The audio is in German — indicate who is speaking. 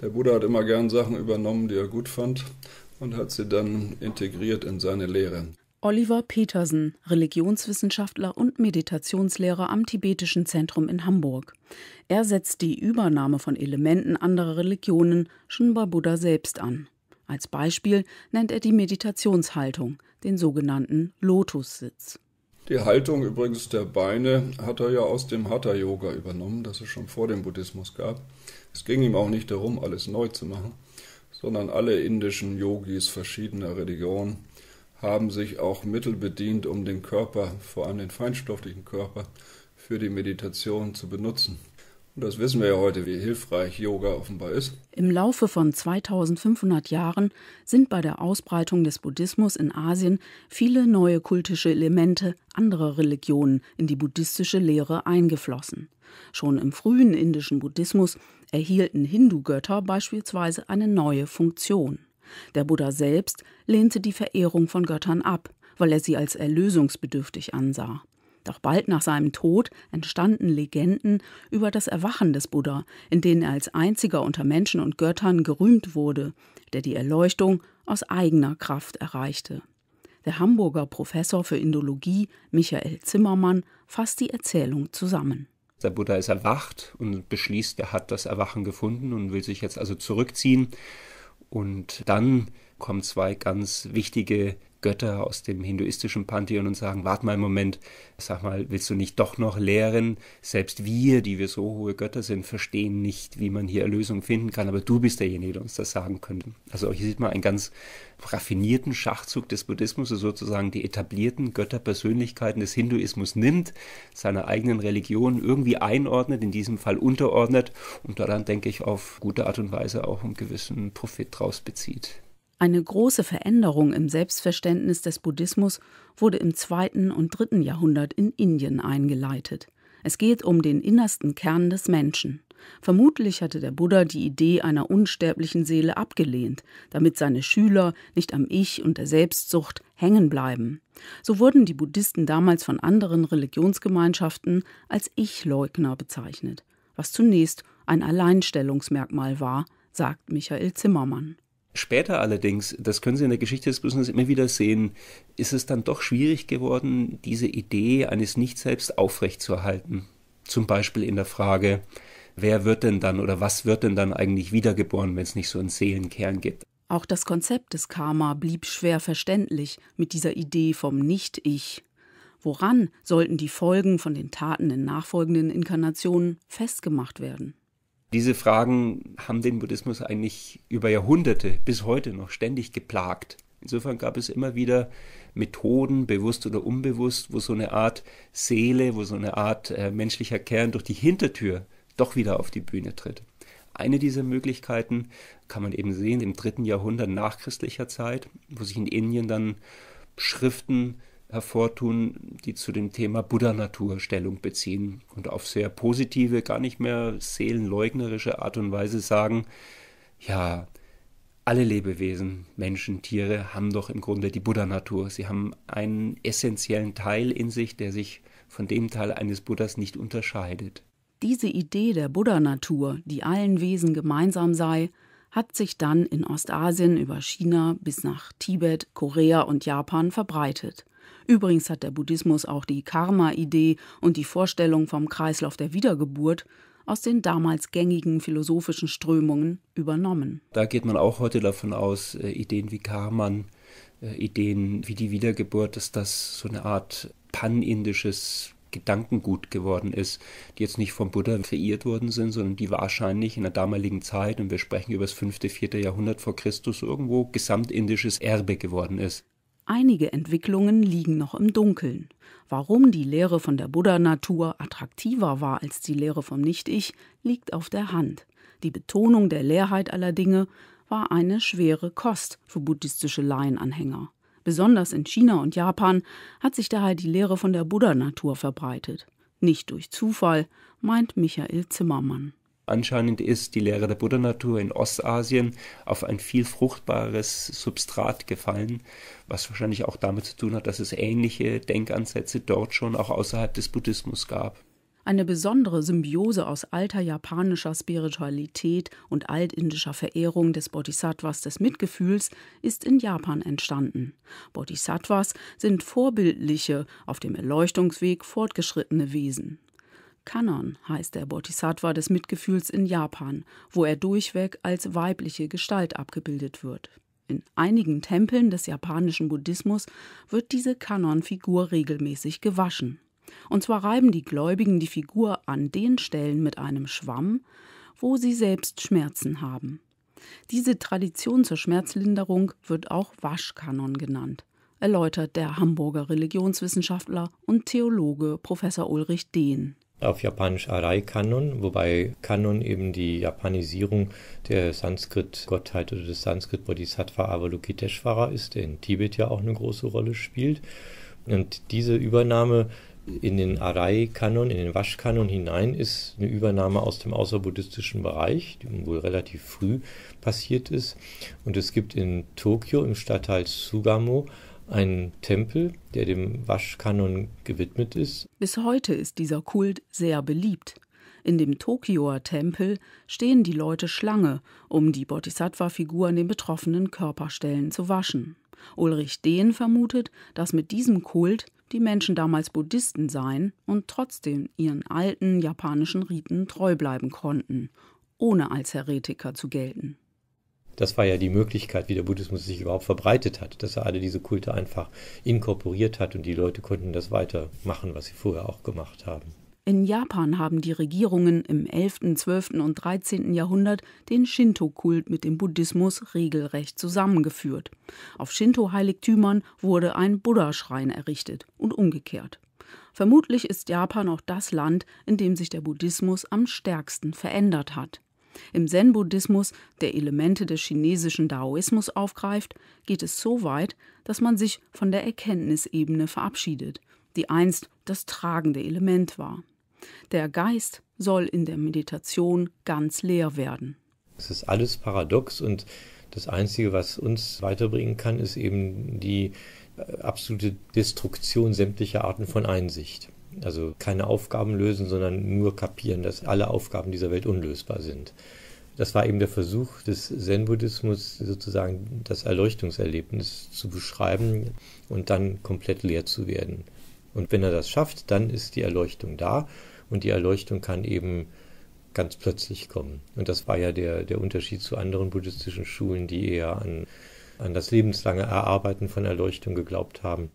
Speaker 1: Der Buddha hat immer gern Sachen übernommen, die er gut fand und hat sie dann integriert in seine Lehre.
Speaker 2: Oliver Petersen, Religionswissenschaftler und Meditationslehrer am Tibetischen Zentrum in Hamburg. Er setzt die Übernahme von Elementen anderer Religionen schon bei Buddha selbst an. Als Beispiel nennt er die Meditationshaltung, den sogenannten Lotussitz.
Speaker 1: Die Haltung übrigens der Beine hat er ja aus dem Hatha-Yoga übernommen, das es schon vor dem Buddhismus gab. Es ging ihm auch nicht darum, alles neu zu machen, sondern alle indischen Yogis verschiedener Religionen haben sich auch Mittel bedient, um den Körper, vor allem den feinstofflichen Körper, für die Meditation zu benutzen. Das wissen wir ja heute, wie hilfreich Yoga
Speaker 2: offenbar ist. Im Laufe von 2500 Jahren sind bei der Ausbreitung des Buddhismus in Asien viele neue kultische Elemente anderer Religionen in die buddhistische Lehre eingeflossen. Schon im frühen indischen Buddhismus erhielten Hindu-Götter beispielsweise eine neue Funktion. Der Buddha selbst lehnte die Verehrung von Göttern ab, weil er sie als erlösungsbedürftig ansah. Doch bald nach seinem Tod entstanden Legenden über das Erwachen des Buddha, in denen er als einziger unter Menschen und Göttern gerühmt wurde, der die Erleuchtung aus eigener Kraft erreichte. Der Hamburger Professor für Indologie Michael Zimmermann fasst die Erzählung zusammen.
Speaker 1: Der Buddha ist erwacht und beschließt, er hat das Erwachen gefunden und will sich jetzt also zurückziehen. Und dann kommen zwei ganz wichtige Götter aus dem hinduistischen Pantheon und sagen, warte mal einen Moment, sag mal, willst du nicht doch noch lehren? Selbst wir, die wir so hohe Götter sind, verstehen nicht, wie man hier Erlösung finden kann, aber du bist derjenige, der uns das sagen könnte. Also hier sieht man einen ganz raffinierten Schachzug des Buddhismus, der sozusagen die etablierten Götterpersönlichkeiten des Hinduismus nimmt, seiner eigenen Religion irgendwie einordnet, in diesem Fall unterordnet und daran, denke ich, auf gute Art und Weise auch einen gewissen Profit draus bezieht.
Speaker 2: Eine große Veränderung im Selbstverständnis des Buddhismus wurde im zweiten und dritten Jahrhundert in Indien eingeleitet. Es geht um den innersten Kern des Menschen. Vermutlich hatte der Buddha die Idee einer unsterblichen Seele abgelehnt, damit seine Schüler nicht am Ich und der Selbstsucht hängen bleiben. So wurden die Buddhisten damals von anderen Religionsgemeinschaften als Ich-Leugner bezeichnet, was zunächst ein Alleinstellungsmerkmal war, sagt Michael Zimmermann.
Speaker 1: Später allerdings, das können Sie in der Geschichte des Business immer wieder sehen, ist es dann doch schwierig geworden, diese Idee eines Nicht-Selbst aufrechtzuerhalten. Zum Beispiel in der Frage, wer wird denn dann oder was wird denn dann eigentlich wiedergeboren, wenn es nicht so einen Seelenkern gibt?
Speaker 2: Auch das Konzept des Karma blieb schwer verständlich mit dieser Idee vom Nicht-Ich. Woran sollten die Folgen von den Taten in nachfolgenden Inkarnationen festgemacht werden?
Speaker 1: Diese Fragen haben den Buddhismus eigentlich über Jahrhunderte bis heute noch ständig geplagt. Insofern gab es immer wieder Methoden, bewusst oder unbewusst, wo so eine Art Seele, wo so eine Art äh, menschlicher Kern durch die Hintertür doch wieder auf die Bühne tritt. Eine dieser Möglichkeiten kann man eben sehen im dritten Jahrhundert nachchristlicher Zeit, wo sich in Indien dann Schriften hervortun, die zu dem Thema Buddha-Natur Stellung beziehen und auf sehr positive, gar nicht mehr seelenleugnerische Art und Weise sagen, ja, alle Lebewesen, Menschen, Tiere haben doch im Grunde die Buddha-Natur. Sie haben einen essentiellen Teil in sich, der sich von dem Teil eines Buddhas nicht unterscheidet.
Speaker 2: Diese Idee der Buddha-Natur, die allen Wesen gemeinsam sei, hat sich dann in Ostasien über China bis nach Tibet, Korea und Japan verbreitet. Übrigens hat der Buddhismus auch die Karma-Idee und die Vorstellung vom Kreislauf der Wiedergeburt aus den damals gängigen philosophischen Strömungen übernommen.
Speaker 1: Da geht man auch heute davon aus, äh, Ideen wie Karman, äh, Ideen wie die Wiedergeburt, dass das so eine Art panindisches Gedankengut geworden ist, die jetzt nicht vom Buddha kreiert worden sind, sondern die wahrscheinlich in der damaligen Zeit, und wir sprechen über das 5., 4. Jahrhundert vor Christus, irgendwo gesamtindisches Erbe geworden ist.
Speaker 2: Einige Entwicklungen liegen noch im Dunkeln. Warum die Lehre von der Buddha-Natur attraktiver war als die Lehre vom Nicht-Ich, liegt auf der Hand. Die Betonung der Leerheit aller Dinge war eine schwere Kost für buddhistische Laienanhänger. Besonders in China und Japan hat sich daher die Lehre von der Buddha-Natur verbreitet. Nicht durch Zufall, meint Michael Zimmermann.
Speaker 1: Anscheinend ist die Lehre der Buddha-Natur in Ostasien auf ein viel fruchtbares Substrat gefallen, was wahrscheinlich auch damit zu tun hat, dass es ähnliche Denkansätze dort schon auch außerhalb des Buddhismus gab.
Speaker 2: Eine besondere Symbiose aus alter japanischer Spiritualität und altindischer Verehrung des Bodhisattvas des Mitgefühls ist in Japan entstanden. Bodhisattvas sind vorbildliche, auf dem Erleuchtungsweg fortgeschrittene Wesen. Kanon heißt der Bodhisattva des Mitgefühls in Japan, wo er durchweg als weibliche Gestalt abgebildet wird. In einigen Tempeln des japanischen Buddhismus wird diese Kanonfigur regelmäßig gewaschen. Und zwar reiben die Gläubigen die Figur an den Stellen mit einem Schwamm, wo sie selbst Schmerzen haben. Diese Tradition zur Schmerzlinderung wird auch Waschkanon genannt, erläutert der Hamburger Religionswissenschaftler und Theologe Professor Ulrich Dehn
Speaker 3: auf Japanisch Arai Kanon, wobei Kanon eben die Japanisierung der Sanskrit-Gottheit oder des Sanskrit-Bodhisattva Avalokiteshvara ist, der in Tibet ja auch eine große Rolle spielt. Und diese Übernahme in den Arai-Kanon, in den Waschkanon hinein ist eine Übernahme aus dem außerbuddhistischen Bereich, die wohl relativ früh passiert ist. Und es gibt in Tokio im Stadtteil Sugamo ein Tempel, der dem Waschkanon gewidmet ist.
Speaker 2: Bis heute ist dieser Kult sehr beliebt. In dem Tokioer Tempel stehen die Leute Schlange, um die Bodhisattva-Figur an den betroffenen Körperstellen zu waschen. Ulrich Dehn vermutet, dass mit diesem Kult die Menschen damals Buddhisten seien und trotzdem ihren alten japanischen Riten treu bleiben konnten, ohne als Heretiker zu gelten.
Speaker 3: Das war ja die Möglichkeit, wie der Buddhismus sich überhaupt verbreitet hat, dass er alle diese Kulte einfach inkorporiert hat und die Leute konnten das weitermachen, was sie vorher auch gemacht haben.
Speaker 2: In Japan haben die Regierungen im 11., 12. und 13. Jahrhundert den Shinto-Kult mit dem Buddhismus regelrecht zusammengeführt. Auf Shinto-Heiligtümern wurde ein Buddha-Schrein errichtet und umgekehrt. Vermutlich ist Japan auch das Land, in dem sich der Buddhismus am stärksten verändert hat im Zen-Buddhismus, der Elemente des chinesischen Daoismus aufgreift, geht es so weit, dass man sich von der Erkenntnisebene verabschiedet, die einst das tragende Element war. Der Geist soll in der Meditation ganz leer werden.
Speaker 3: Es ist alles paradox und das Einzige, was uns weiterbringen kann, ist eben die äh, absolute Destruktion sämtlicher Arten von Einsicht. Also keine Aufgaben lösen, sondern nur kapieren, dass alle Aufgaben dieser Welt unlösbar sind. Das war eben der Versuch des Zen-Buddhismus, sozusagen das Erleuchtungserlebnis zu beschreiben und dann komplett leer zu werden. Und wenn er das schafft, dann ist die Erleuchtung da und die Erleuchtung kann eben ganz plötzlich kommen. Und das war ja der, der Unterschied zu anderen buddhistischen Schulen, die eher an, an das lebenslange Erarbeiten von Erleuchtung geglaubt haben.